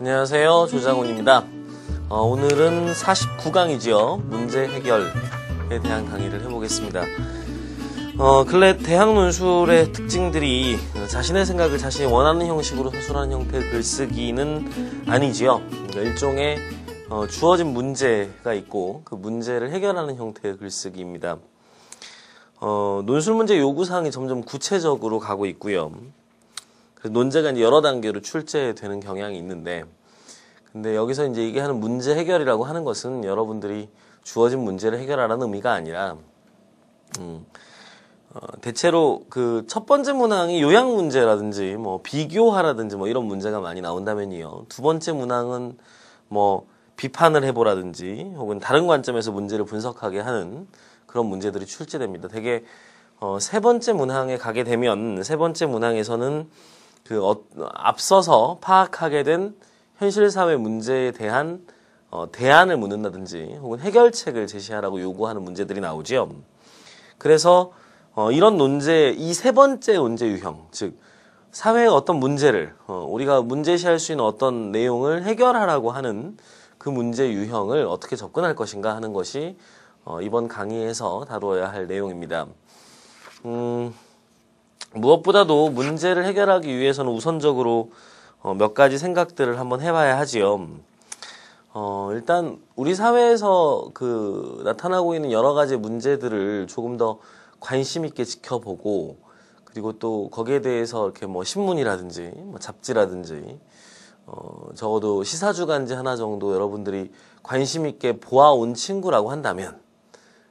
안녕하세요. 조장훈입니다. 어, 오늘은 49강이지요. 문제 해결에 대한 강의를 해보겠습니다. 어, 근래 대학 논술의 특징들이 자신의 생각을 자신이 원하는 형식으로 서술하는 형태의 글쓰기는 아니지요. 그러니까 일종의 어, 주어진 문제가 있고 그 문제를 해결하는 형태의 글쓰기입니다. 어, 논술 문제 요구사항이 점점 구체적으로 가고 있고요. 논제가 이제 여러 단계로 출제되는 경향이 있는데, 근데 여기서 이제 이게 하는 문제 해결이라고 하는 것은 여러분들이 주어진 문제를 해결하라는 의미가 아니라, 음, 어, 대체로 그 첫 번째 문항이 요약 문제라든지 뭐 비교하라든지 뭐 이런 문제가 많이 나온다면요. 두 번째 문항은 뭐 비판을 해보라든지 혹은 다른 관점에서 문제를 분석하게 하는 그런 문제들이 출제됩니다. 되게 어, 세 번째 문항에 가게 되면 세 번째 문항에서는 그 어, 앞서서 파악하게 된 현실 사회 문제에 대한 어, 대안을 묻는다든지 혹은 해결책을 제시하라고 요구하는 문제들이 나오지요. 그래서 어, 이런 논제 이 세 번째 논제 유형 즉 사회의 어떤 문제를 어, 우리가 문제시할 수 있는 어떤 내용을 해결하라고 하는 그 문제 유형을 어떻게 접근할 것인가 하는 것이 어, 이번 강의에서 다루어야 할 내용입니다. 음, 무엇보다도 문제를 해결하기 위해서는 우선적으로 어, 몇 가지 생각들을 한번 해봐야 하지요. 어, 일단 우리 사회에서 그 나타나고 있는 여러 가지 문제들을 조금 더 관심 있게 지켜보고 그리고 또 거기에 대해서 이렇게 뭐 신문이라든지 뭐 잡지라든지 어, 적어도 시사주간지 하나 정도 여러분들이 관심 있게 보아온 친구라고 한다면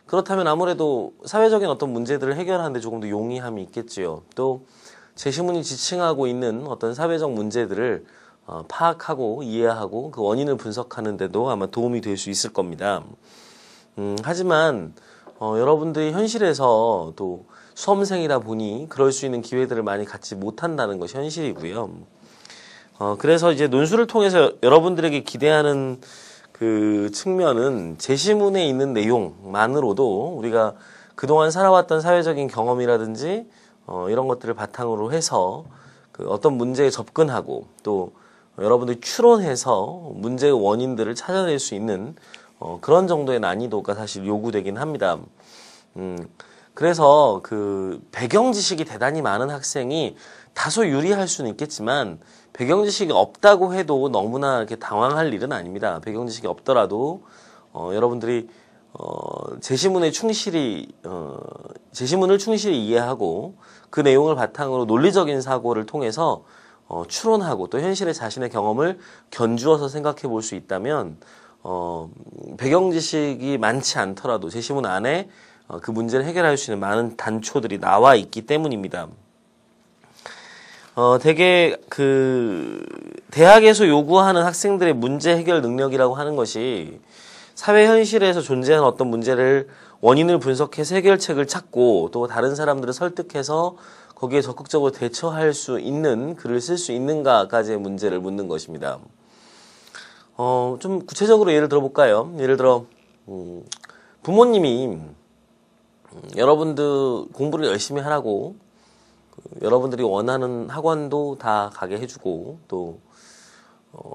그렇다면 아무래도 사회적인 어떤 문제들을 해결하는데 조금 더 용이함이 있겠지요. 또제시문이 지칭하고 있는 어떤 사회적 문제들을 어, 파악하고 이해하고 그 원인을 분석하는데도 아마 도움이 될 수 있을 겁니다. 음, 하지만 어, 여러분들이 현실에서 또 수험생이다 보니 그럴 수 있는 기회들을 많이 갖지 못한다는 것이 현실이고요. 어, 그래서 이제 논술을 통해서 여러분들에게 기대하는 그 측면은 제시문에 있는 내용만으로도 우리가 그동안 살아왔던 사회적인 경험이라든지 어, 이런 것들을 바탕으로 해서 그 어떤 문제에 접근하고 또 여러분들이 추론해서 문제의 원인들을 찾아낼 수 있는 어, 그런 정도의 난이도가 사실 요구되긴 합니다. 음, 그래서 그 배경 지식이 대단히 많은 학생이 다소 유리할 수는 있겠지만 배경 지식이 없다고 해도 너무나 이렇게 당황할 일은 아닙니다. 배경 지식이 없더라도 어, 여러분들이 어, 제시문에 충실히 어, 제시문을 충실히 이해하고 그 내용을 바탕으로 논리적인 사고를 통해서 어, 추론하고 또 현실의 자신의 경험을 견주어서 생각해 볼 수 있다면 어, 배경 지식이 많지 않더라도 제시문 안에 어, 그 문제를 해결할 수 있는 많은 단초들이 나와 있기 때문입니다. 어, 되게 그 대학에서 요구하는 학생들의 문제 해결 능력이라고 하는 것이 사회 현실에서 존재하는 어떤 문제를 원인을 분석해서 해결책을 찾고 또 다른 사람들을 설득해서 거기에 적극적으로 대처할 수 있는 글을 쓸 수 있는가까지의 문제를 묻는 것입니다. 어, 좀 구체적으로 예를 들어볼까요? 예를 들어 음, 부모님이 음, 여러분들 공부를 열심히 하라고 여러분들이 원하는 학원도 다 가게 해주고 또, 어,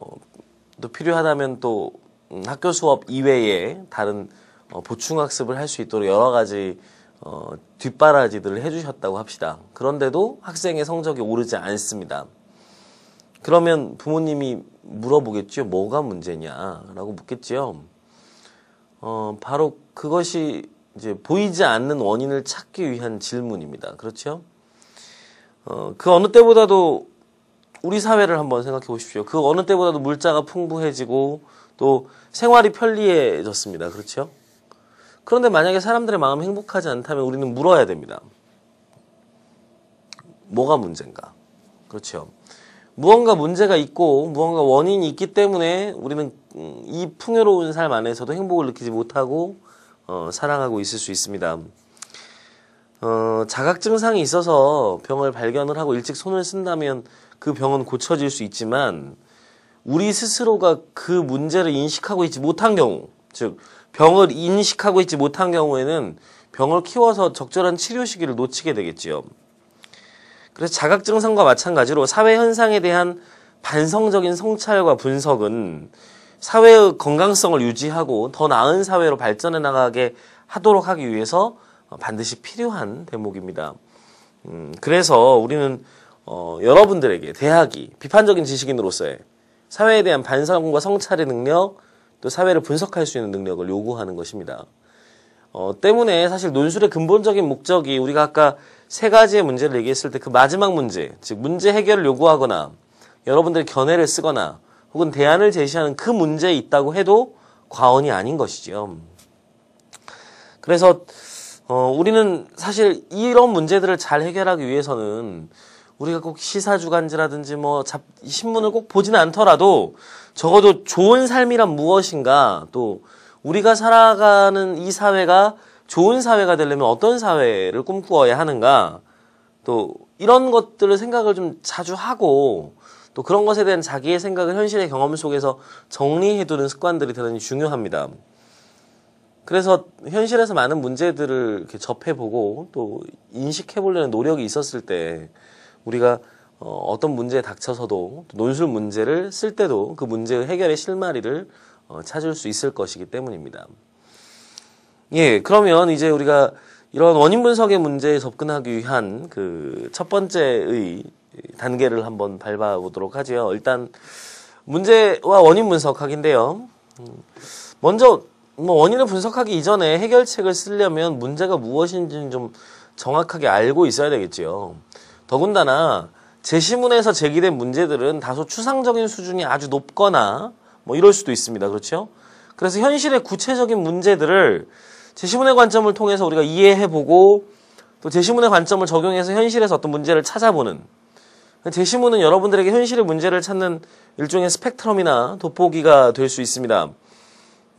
또 필요하다면 또 음, 학교 수업 이외에 다른 어, 보충 학습을 할 수 있도록 여러 가지 어, 뒷바라지들을 해주셨다고 합시다. 그런데도 학생의 성적이 오르지 않습니다. 그러면 부모님이 물어보겠죠 뭐가 문제냐라고 묻겠지요. 어, 바로 그것이 이제 보이지 않는 원인을 찾기 위한 질문입니다. 그렇죠? 어, 그 어느 때보다도 우리 사회를 한번 생각해 보십시오. 그 어느 때보다도 물자가 풍부해지고 또 생활이 편리해졌습니다. 그렇죠? 그런데 만약에 사람들의 마음이 행복하지 않다면 우리는 물어야 됩니다. 뭐가 문제인가? 그렇죠. 무언가 문제가 있고 무언가 원인이 있기 때문에 우리는 음, 이 풍요로운 삶 안에서도 행복을 느끼지 못하고 어, 사랑하고 있을 수 있습니다. 어, 자각 증상이 있어서 병을 발견을 하고 일찍 손을 쓴다면 그 병은 고쳐질 수 있지만 우리 스스로가 그 문제를 인식하고 있지 못한 경우, 즉 병을 인식하고 있지 못한 경우에는 병을 키워서 적절한 치료 시기를 놓치게 되겠지요. 그래서 자각 증상과 마찬가지로 사회 현상에 대한 반성적인 성찰과 분석은 사회의 건강성을 유지하고 더 나은 사회로 발전해 나가게 하도록 하기 위해서 어, 반드시 필요한 대목입니다. 음, 그래서 우리는 어, 여러분들에게 대학이 비판적인 지식인으로서의 사회에 대한 반성과 성찰의 능력, 또 사회를 분석할 수 있는 능력을 요구하는 것입니다. 어, 때문에 사실 논술의 근본적인 목적이 우리가 아까 세 가지의 문제를 얘기했을 때 그 마지막 문제, 즉 문제 해결을 요구하거나 여러분들의 견해를 쓰거나 혹은 대안을 제시하는 그 문제에 있다고 해도 과언이 아닌 것이죠. 그래서 어, 우리는 사실 이런 문제들을 잘 해결하기 위해서는 우리가 꼭 시사 주간지라든지 뭐 잡, 신문을 꼭 보지는 않더라도 적어도 좋은 삶이란 무엇인가 또 우리가 살아가는 이 사회가 좋은 사회가 되려면 어떤 사회를 꿈꾸어야 하는가 또 이런 것들을 생각을 좀 자주 하고 또 그런 것에 대한 자기의 생각을 현실의 경험 속에서 정리해두는 습관들이 대단히 중요합니다. 그래서 현실에서 많은 문제들을 이렇게 접해보고 또 인식해보려는 노력이 있었을 때 우리가 어, 떤 문제에 닥쳐서도 논술 문제를 쓸 때도 그 문제의 해결의 실마리를 어, 찾을 수 있을 것이기 때문입니다. 예, 그러면 이제 우리가 이런 원인 분석의 문제에 접근하기 위한 그 첫 번째의 단계를 한번 밟아보도록 하죠. 일단 문제와 원인 분석하기인데요. 음, 먼저 뭐 원인을 분석하기 이전에 해결책을 쓰려면 문제가 무엇인지는 좀 정확하게 알고 있어야 되겠지요. 더군다나 제시문에서 제기된 문제들은 다소 추상적인 수준이 아주 높거나 뭐 이럴 수도 있습니다. 그렇죠? 그래서 현실의 구체적인 문제들을 제시문의 관점을 통해서 우리가 이해해보고 또 제시문의 관점을 적용해서 현실에서 어떤 문제를 찾아보는 제시문은 여러분들에게 현실의 문제를 찾는 일종의 스펙트럼이나 돋보기가 될 수 있습니다.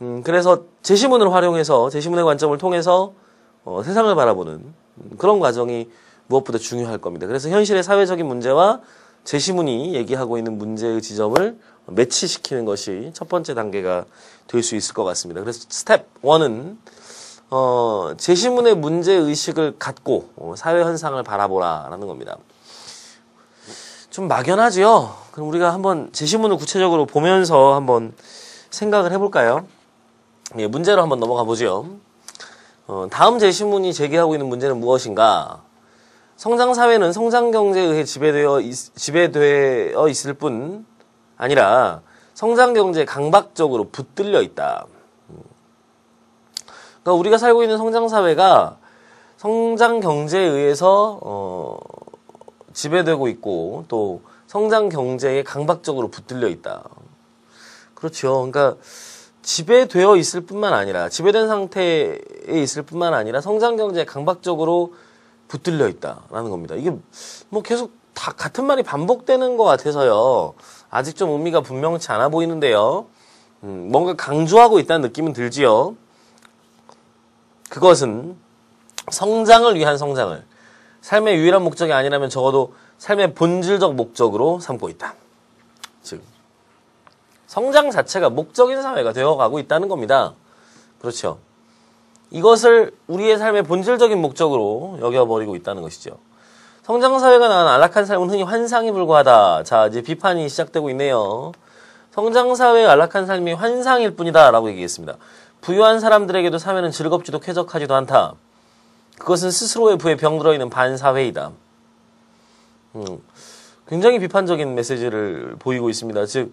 음, 그래서 제시문을 활용해서 제시문의 관점을 통해서 어, 세상을 바라보는 그런 과정이 무엇보다 중요할 겁니다. 그래서 현실의 사회적인 문제와 제시문이 얘기하고 있는 문제의 지점을 매치시키는 것이 첫 번째 단계가 될 수 있을 것 같습니다. 그래서 스텝 1은 어, 제시문의 문제 의식을 갖고 어, 사회 현상을 바라보라라는 겁니다. 좀 막연하지요? 그럼 우리가 한번 제시문을 구체적으로 보면서 한번 생각을 해볼까요? 예, 문제로 한번 넘어가 보죠. 어, 다음 제시문이 제기하고 있는 문제는 무엇인가? 성장사회는 성장경제에 의해 지배되어, 있, 지배되어 있을 뿐 아니라 성장경제에 강박적으로 붙들려 있다. 그러니까 우리가 살고 있는 성장사회가 성장경제에 의해서 어, 지배되고 있고 또 성장경제에 강박적으로 붙들려 있다. 그렇죠. 그러니까 지배되어 있을 뿐만 아니라 지배된 상태에 있을 뿐만 아니라 성장 경제에 강박적으로 붙들려 있다라는 겁니다. 이게 뭐 계속 다 같은 말이 반복되는 것 같아서요. 아직 좀 의미가 분명치 않아 보이는데요. 음, 뭔가 강조하고 있다는 느낌은 들지요. 그것은 성장을 위한 성장을 삶의 유일한 목적이 아니라면 적어도 삶의 본질적 목적으로 삼고 있다. 즉 성장 자체가 목적인 사회가 되어가고 있다는 겁니다. 그렇죠. 이것을 우리의 삶의 본질적인 목적으로 여겨버리고 있다는 것이죠. 성장사회가 낳은 안락한 삶은 흔히 환상에 불과하다. 자, 이제 비판이 시작되고 있네요. 성장사회의 안락한 삶이 환상일 뿐이다. 라고 얘기했습니다. 부유한 사람들에게도 사회는 즐겁지도 쾌적하지도 않다. 그것은 스스로의 부에 병들어 있는 반사회이다. 음, 굉장히 비판적인 메시지를 보이고 있습니다. 즉,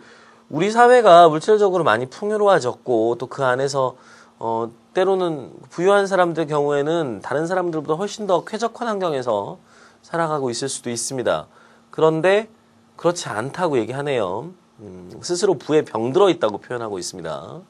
우리 사회가 물질적으로 많이 풍요로워졌고 또 그 안에서 어, 때로는 부유한 사람들 경우에는 다른 사람들보다 훨씬 더 쾌적한 환경에서 살아가고 있을 수도 있습니다. 그런데 그렇지 않다고 얘기하네요. 음, 스스로 부에 병들어 있다고 표현하고 있습니다.